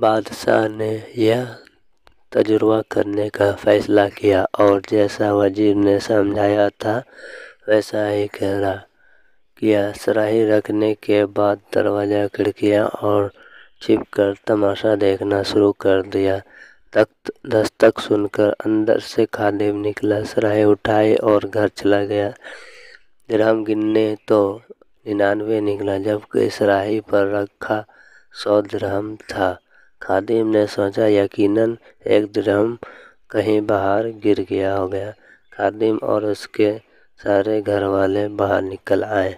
बादशाह ने यह तजुर्बा करने का फैसला किया और जैसा वजीर ने समझाया था वैसा ही करा किया सराही रखने के बाद दरवाज़ा खिड़कियाँ और छिप कर तमाशा देखना शुरू कर दिया तख्त दस्तक सुनकर अंदर से खादिम निकला सराही उठाए और घर चला गया ग्राम गिनने तो निन्यानवे निकला जबकि सराही पर रखा सौ ग्राम था खादिम ने सोचा यकीनन एक ड्रम कहीं बाहर गिर गया हो गया खादिम और उसके सारे घरवाले बाहर निकल आए